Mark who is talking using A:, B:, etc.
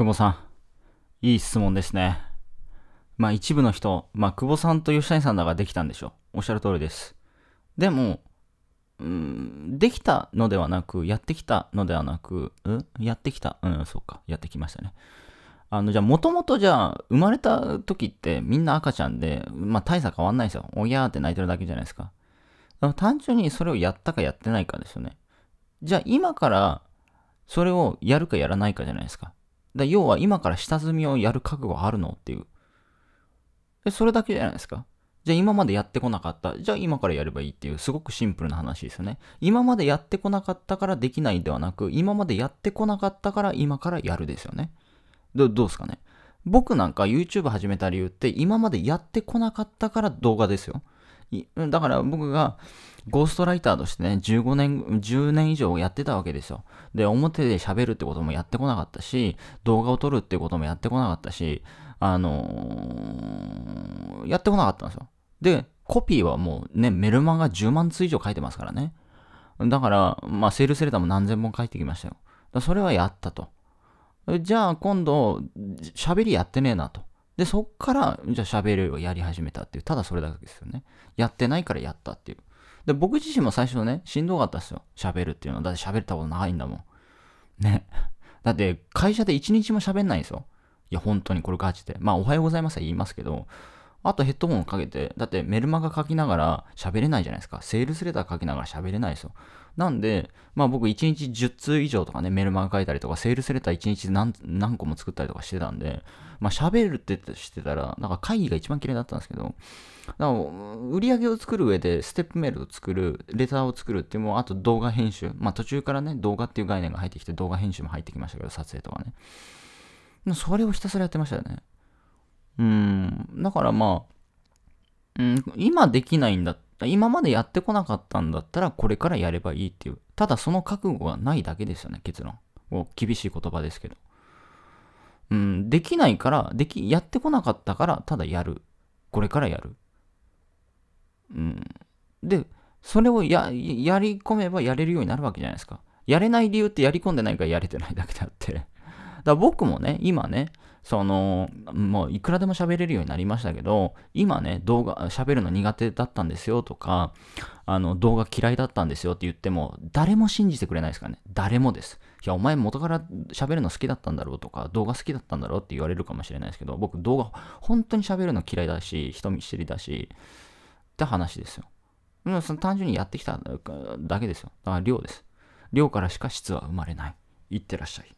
A: 久保さん、いい質問ですね。まあ一部の人、まあ久保さんと吉谷さんだができたんでしょう。おっしゃる通りです。でも、うん、できたのではなく、やってきたのではなく、うんやってきた。うん、そうか。やってきましたね。あの、じゃあ、もともとじゃあ、生まれた時ってみんな赤ちゃんで、まあ大差変わんないですよ。おぎゃーって泣いてるだけじゃないですか。単純にそれをやったかやってないかですよね。じゃあ、今から、それをやるかやらないかじゃないですか。だ要は今から下積みをやる覚悟あるのっていう。で、それだけじゃないですか。じゃあ今までやってこなかった。じゃあ今からやればいいっていう、すごくシンプルな話ですよね。今までやってこなかったからできないではなく、今までやってこなかったから今からやるですよね。ど、どうですかね。僕なんか YouTube 始めた理由って今までやってこなかったから動画ですよ。だから僕がゴーストライターとしてね、15年、10年以上やってたわけですよ。で、表で喋るってこともやってこなかったし、動画を撮るってこともやってこなかったし、あのー、やってこなかったんですよ。で、コピーはもうね、メルマガ10万通以上書いてますからね。だから、まあ、セールスレターも何千本書いてきましたよ。それはやったと。じゃあ、今度、喋りやってねえなと。で、そっから、じゃあ喋るをやり始めたっていう、ただそれだけですよね。やってないからやったっていう。で、僕自身も最初ね、しんどかったですよ。喋るっていうのは。だって喋ったことないんだもん。ね。だって、会社で一日も喋んないんですよ。いや、本当にこれガチで。まあ、おはようございますは言いますけど、あとヘッドホンをかけて、だってメルマガ書きながら喋れないじゃないですか。セールスレター書きながら喋れないですよ。なんで、まあ僕1日10通以上とかね、メルマガ書いたりとか、セールスレター1日何何個も作ったりとかしてたんで、まあ喋るってしてたら、なんか会議が一番綺いだったんですけど、だから売り上げを作る上で、ステップメールを作る、レターを作るっていうもう、あと動画編集。まあ途中からね、動画っていう概念が入ってきて、動画編集も入ってきましたけど、撮影とかね。それをひたすらやってましたよね。うん。だからまあ、うん、今できないんだって、今までやってこなかったんだったら、これからやればいいっていう。ただその覚悟がないだけですよね、結論。厳しい言葉ですけど。うん、できないから、でき、やってこなかったから、ただやる。これからやる。うん。で、それをや、やり込めばやれるようになるわけじゃないですか。やれない理由ってやり込んでないからやれてないだけであってだ僕もね、今ね、その、もういくらでも喋れるようになりましたけど、今ね、動画、喋るの苦手だったんですよとか、あの、動画嫌いだったんですよって言っても、誰も信じてくれないですからね。誰もです。いや、お前元から喋るの好きだったんだろうとか、動画好きだったんだろうって言われるかもしれないですけど、僕動画、本当に喋るの嫌いだし、人見知りだし、って話ですよ。うん、その単純にやってきただけですよ。だから量です。量からしか質は生まれない。いってらっしゃい。